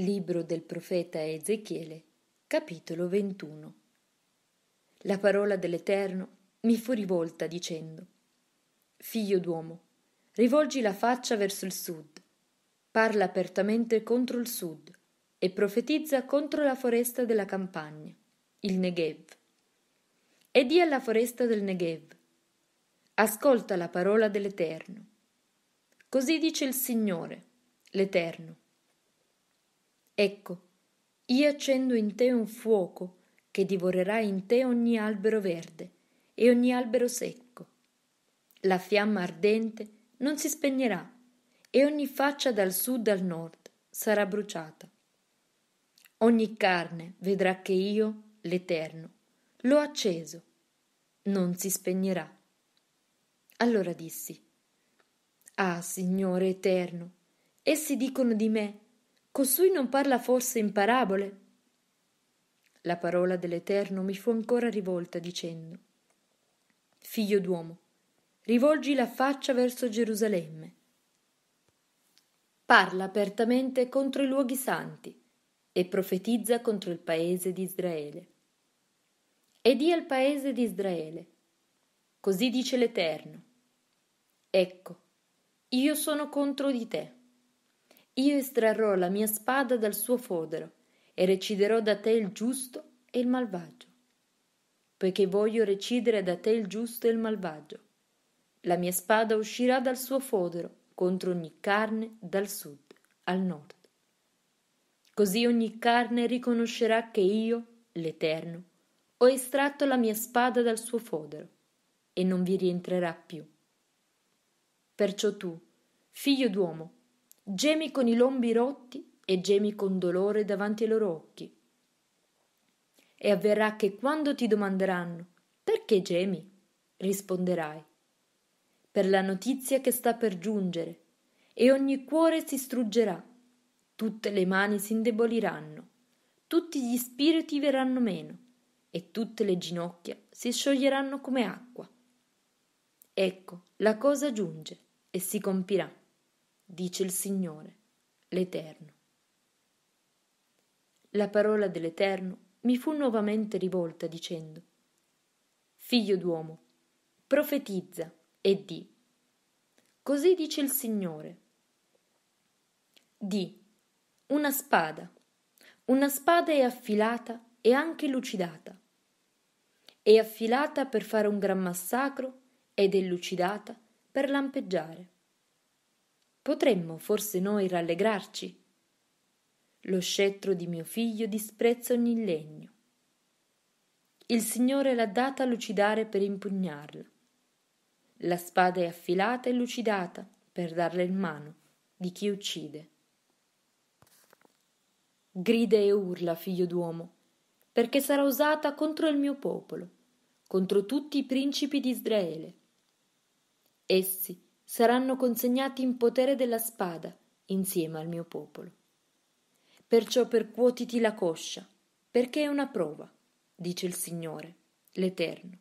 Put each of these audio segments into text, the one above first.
Libro del profeta Ezechiele, capitolo 21. La parola dell'Eterno mi fu rivolta dicendo, Figlio d'uomo, rivolgi la faccia verso il sud, parla apertamente contro il sud e profetizza contro la foresta della campagna, il Negev. E di alla foresta del Negev, ascolta la parola dell'Eterno. Così dice il Signore, l'Eterno Ecco, io accendo in te un fuoco che divorerà in te ogni albero verde e ogni albero secco. La fiamma ardente non si spegnerà e ogni faccia dal sud al nord sarà bruciata. Ogni carne vedrà che io, l'Eterno, l'ho acceso, non si spegnerà. Allora dissi, Ah Signore Eterno, essi dicono di me, Costui non parla forse in parabole? La parola dell'Eterno mi fu ancora rivolta dicendo Figlio d'uomo, rivolgi la faccia verso Gerusalemme. Parla apertamente contro i luoghi santi e profetizza contro il paese di Israele. E di al paese di Israele, così dice l'Eterno, ecco, io sono contro di te io estrarrò la mia spada dal suo fodero e reciderò da te il giusto e il malvagio, poiché voglio recidere da te il giusto e il malvagio. La mia spada uscirà dal suo fodero contro ogni carne dal sud al nord. Così ogni carne riconoscerà che io, l'Eterno, ho estratto la mia spada dal suo fodero e non vi rientrerà più. Perciò tu, figlio d'uomo, gemi con i lombi rotti e gemi con dolore davanti ai loro occhi. E avverrà che quando ti domanderanno perché gemi, risponderai per la notizia che sta per giungere e ogni cuore si struggerà, tutte le mani si indeboliranno, tutti gli spiriti verranno meno e tutte le ginocchia si scioglieranno come acqua. Ecco, la cosa giunge e si compirà dice il Signore, l'Eterno. La parola dell'Eterno mi fu nuovamente rivolta dicendo, Figlio d'uomo, profetizza e di. Così dice il Signore. Di. Una spada. Una spada è affilata e anche lucidata. È affilata per fare un gran massacro ed è lucidata per lampeggiare. Potremmo forse noi rallegrarci? Lo scettro di mio figlio disprezza ogni legno. Il Signore l'ha data a lucidare per impugnarla. La spada è affilata e lucidata per darla in mano di chi uccide. Grida e urla, figlio d'uomo, perché sarà usata contro il mio popolo, contro tutti i principi di Israele. Essi saranno consegnati in potere della spada insieme al mio popolo. Perciò percuotiti la coscia, perché è una prova, dice il Signore, l'Eterno.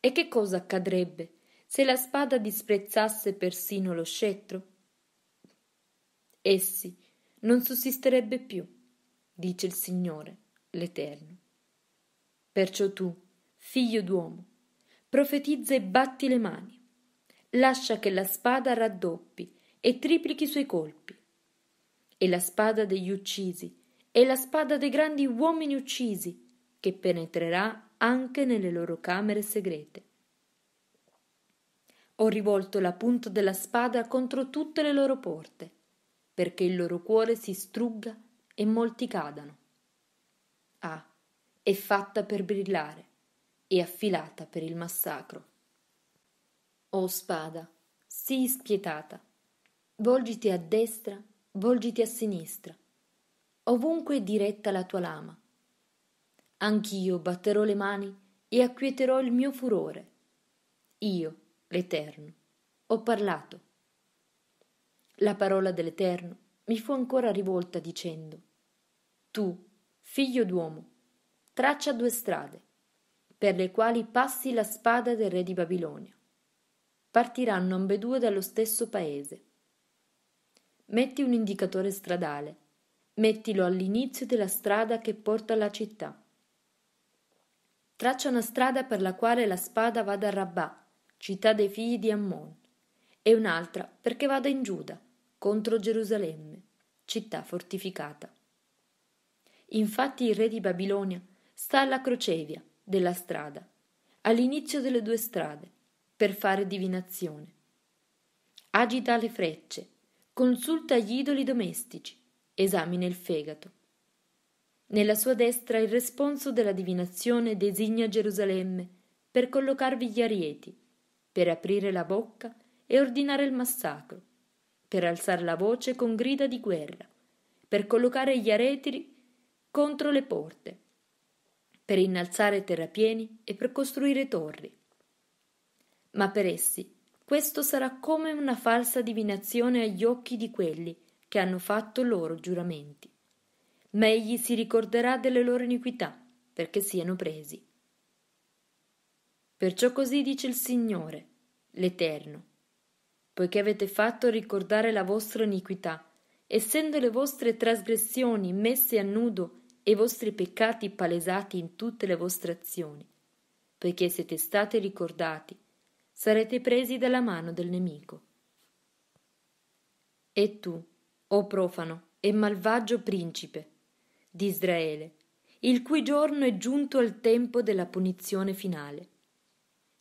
E che cosa accadrebbe se la spada disprezzasse persino lo scettro? Essi non sussisterebbe più, dice il Signore, l'Eterno. Perciò tu, figlio d'uomo, profetizza e batti le mani lascia che la spada raddoppi e triplichi i suoi colpi. E la spada degli uccisi, è la spada dei grandi uomini uccisi, che penetrerà anche nelle loro camere segrete. Ho rivolto la punta della spada contro tutte le loro porte, perché il loro cuore si strugga e molti cadano. Ah, è fatta per brillare e affilata per il massacro. O spada, sii spietata, volgiti a destra, volgiti a sinistra, ovunque è diretta la tua lama. Anch'io batterò le mani e acquieterò il mio furore. Io, l'Eterno, ho parlato. La parola dell'Eterno mi fu ancora rivolta dicendo, Tu, figlio d'uomo, traccia due strade, per le quali passi la spada del re di Babilonia partiranno ambedue dallo stesso paese. Metti un indicatore stradale, mettilo all'inizio della strada che porta alla città. Traccia una strada per la quale la spada vada a Rabbà, città dei figli di Ammon, e un'altra perché vada in Giuda, contro Gerusalemme, città fortificata. Infatti il re di Babilonia sta alla crocevia della strada, all'inizio delle due strade, per fare divinazione. Agita le frecce, consulta gli idoli domestici, esamina il fegato. Nella sua destra il responso della divinazione designa Gerusalemme per collocarvi gli arieti, per aprire la bocca e ordinare il massacro, per alzare la voce con grida di guerra, per collocare gli aretri contro le porte, per innalzare terrapieni e per costruire torri ma per essi questo sarà come una falsa divinazione agli occhi di quelli che hanno fatto loro giuramenti. Ma egli si ricorderà delle loro iniquità, perché siano presi. Perciò così dice il Signore, l'Eterno, poiché avete fatto ricordare la vostra iniquità, essendo le vostre trasgressioni messe a nudo e i vostri peccati palesati in tutte le vostre azioni, poiché siete stati ricordati sarete presi dalla mano del nemico. E tu, o profano e malvagio principe di Israele, il cui giorno è giunto al tempo della punizione finale.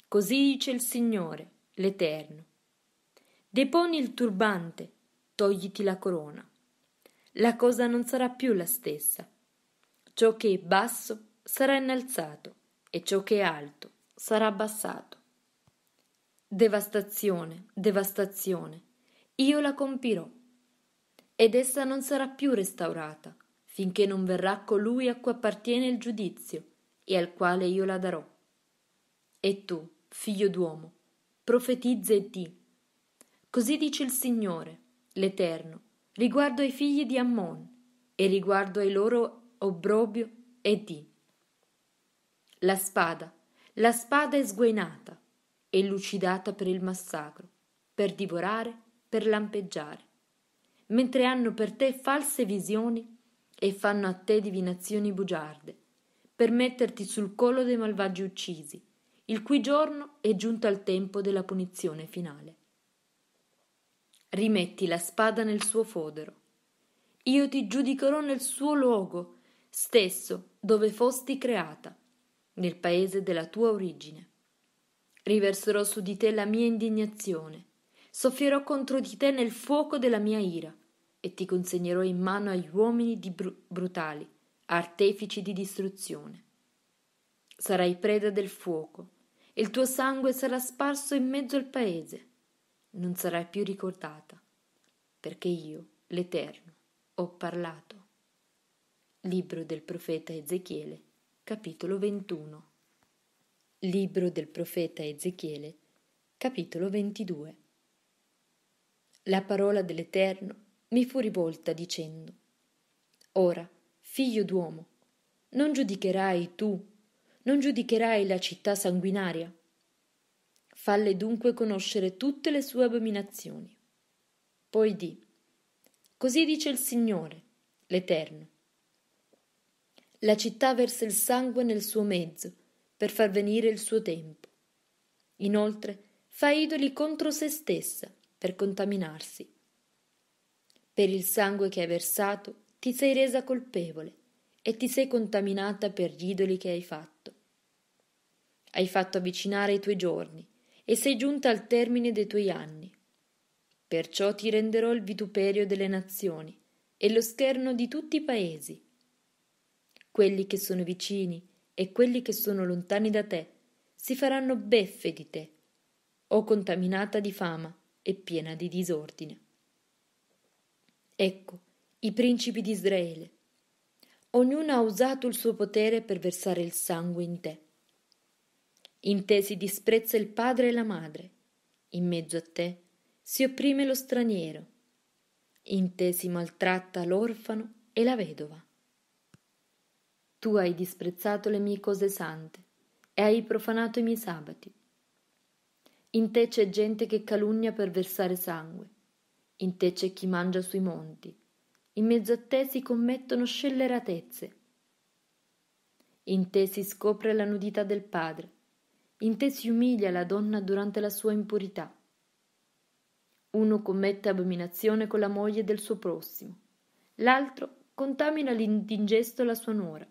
Così dice il Signore, l'Eterno. Deponi il turbante, togliti la corona. La cosa non sarà più la stessa. Ciò che è basso sarà innalzato e ciò che è alto sarà abbassato. Devastazione, devastazione, io la compirò. Ed essa non sarà più restaurata, finché non verrà colui a cui appartiene il giudizio, e al quale io la darò. E tu, figlio d'uomo, profetizza e di. Così dice il Signore, l'Eterno, riguardo ai figli di Ammon, e riguardo ai loro obbrobio e di. La spada, la spada è sguainata, lucidata per il massacro, per divorare, per lampeggiare, mentre hanno per te false visioni e fanno a te divinazioni bugiarde, per metterti sul collo dei malvagi uccisi, il cui giorno è giunto al tempo della punizione finale. Rimetti la spada nel suo fodero. Io ti giudicherò nel suo luogo, stesso dove fosti creata, nel paese della tua origine riverserò su di te la mia indignazione, soffierò contro di te nel fuoco della mia ira, e ti consegnerò in mano agli uomini br- brutali, artefici di distruzione. Sarai preda del fuoco, e il tuo sangue sarà sparso in mezzo al paese. Non sarai più ricordata, perché io, l'Eterno, ho parlato. Libro del profeta Ezechiele, capitolo 21. Libro del profeta Ezechiele, capitolo 22. La parola dell'Eterno mi fu rivolta dicendo, Ora, figlio d'uomo, non giudicherai tu, non giudicherai la città sanguinaria. Falle dunque conoscere tutte le sue abominazioni. Poi di, così dice il Signore, l'Eterno. La città versa il sangue nel suo mezzo, per far venire il suo tempo. Inoltre fa idoli contro se stessa per contaminarsi. Per il sangue che hai versato ti sei resa colpevole e ti sei contaminata per gli idoli che hai fatto. Hai fatto avvicinare i tuoi giorni e sei giunta al termine dei tuoi anni. Perciò ti renderò il vituperio delle nazioni e lo scherno di tutti i paesi. Quelli che sono vicini e quelli che sono lontani da te si faranno beffe di te, o contaminata di fama e piena di disordine. Ecco i principi di Israele. Ognuno ha usato il suo potere per versare il sangue in te. In te si disprezza il padre e la madre, in mezzo a te si opprime lo straniero, in te si maltratta l'orfano e la vedova. Tu hai disprezzato le mie cose sante e hai profanato i miei sabati. In te c'è gente che calunnia per versare sangue, in te c'è chi mangia sui monti, in mezzo a te si commettono scelleratezze. In te si scopre la nudità del padre, in te si umilia la donna durante la sua impurità. Uno commette abominazione con la moglie del suo prossimo, l'altro contamina l'indigesto la sua nuora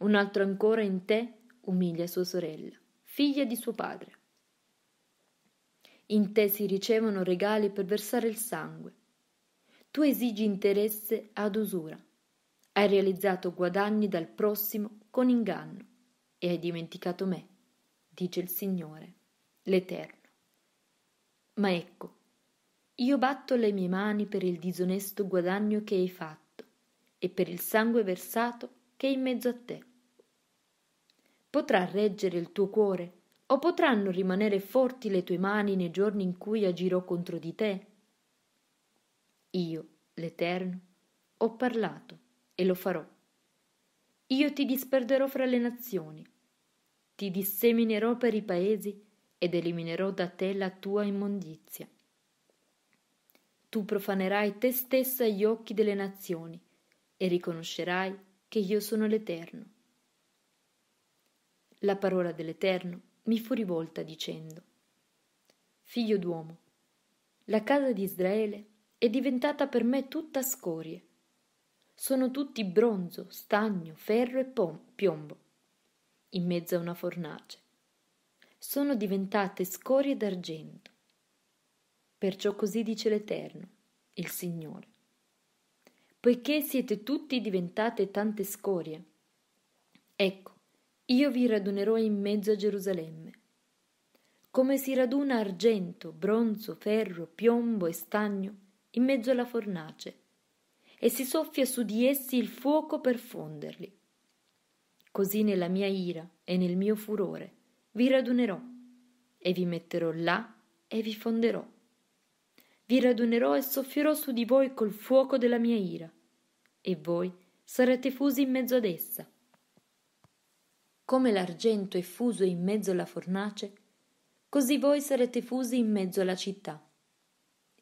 un altro ancora in te umilia sua sorella, figlia di suo padre. In te si ricevono regali per versare il sangue. Tu esigi interesse ad usura. Hai realizzato guadagni dal prossimo con inganno e hai dimenticato me, dice il Signore, l'Eterno. Ma ecco, io batto le mie mani per il disonesto guadagno che hai fatto e per il sangue versato che è in mezzo a te. Potrà reggere il tuo cuore? O potranno rimanere forti le tue mani nei giorni in cui agirò contro di te? Io, l'Eterno, ho parlato e lo farò. Io ti disperderò fra le nazioni, ti disseminerò per i paesi ed eliminerò da te la tua immondizia. Tu profanerai te stessa agli occhi delle nazioni e riconoscerai che io sono l'Eterno. La parola dell'Eterno mi fu rivolta dicendo, Figlio d'uomo, la casa di Israele è diventata per me tutta scorie. Sono tutti bronzo, stagno, ferro e pom- piombo, in mezzo a una fornace. Sono diventate scorie d'argento. Perciò così dice l'Eterno, il Signore. Poiché siete tutti diventate tante scorie, ecco, io vi radunerò in mezzo a Gerusalemme. Come si raduna argento, bronzo, ferro, piombo e stagno in mezzo alla fornace, e si soffia su di essi il fuoco per fonderli. Così nella mia ira e nel mio furore vi radunerò, e vi metterò là e vi fonderò. Vi radunerò e soffierò su di voi col fuoco della mia ira, e voi sarete fusi in mezzo ad essa come l'argento è fuso in mezzo alla fornace, così voi sarete fusi in mezzo alla città,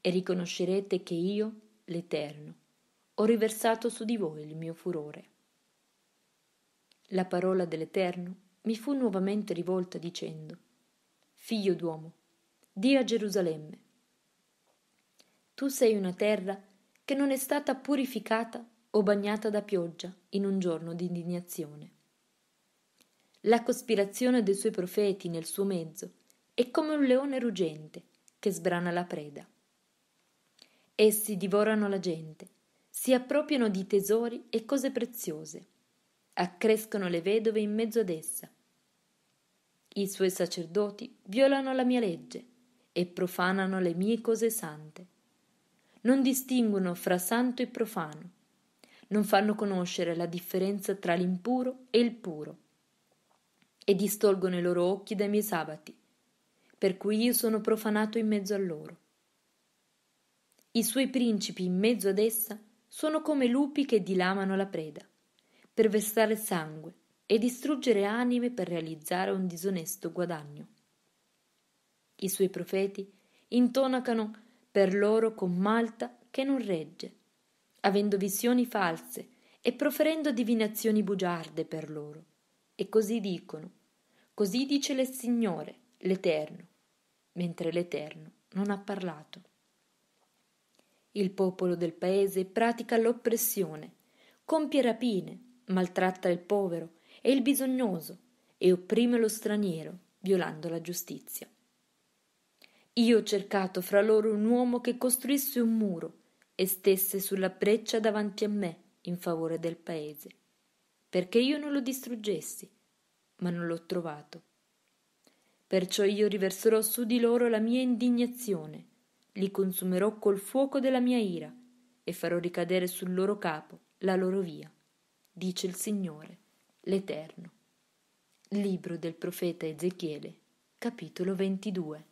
e riconoscerete che io, l'Eterno, ho riversato su di voi il mio furore. La parola dell'Eterno mi fu nuovamente rivolta dicendo, Figlio d'uomo, di a Gerusalemme, tu sei una terra che non è stata purificata o bagnata da pioggia in un giorno di indignazione la cospirazione dei suoi profeti nel suo mezzo è come un leone ruggente che sbrana la preda. Essi divorano la gente, si appropriano di tesori e cose preziose, accrescono le vedove in mezzo ad essa. I suoi sacerdoti violano la mia legge e profanano le mie cose sante. Non distinguono fra santo e profano, non fanno conoscere la differenza tra l'impuro e il puro e distolgono i loro occhi dai miei sabati, per cui io sono profanato in mezzo a loro. I suoi principi in mezzo ad essa sono come lupi che dilamano la preda, per vessare sangue e distruggere anime per realizzare un disonesto guadagno. I suoi profeti intonacano per loro con malta che non regge, avendo visioni false e proferendo divinazioni bugiarde per loro e così dicono, così dice il Signore, l'Eterno, mentre l'Eterno non ha parlato. Il popolo del paese pratica l'oppressione, compie rapine, maltratta il povero e il bisognoso e opprime lo straniero, violando la giustizia. Io ho cercato fra loro un uomo che costruisse un muro e stesse sulla breccia davanti a me in favore del paese perché io non lo distruggessi, ma non l'ho trovato. Perciò io riverserò su di loro la mia indignazione, li consumerò col fuoco della mia ira e farò ricadere sul loro capo la loro via, dice il Signore, l'Eterno. Libro del profeta Ezechiele, capitolo 22.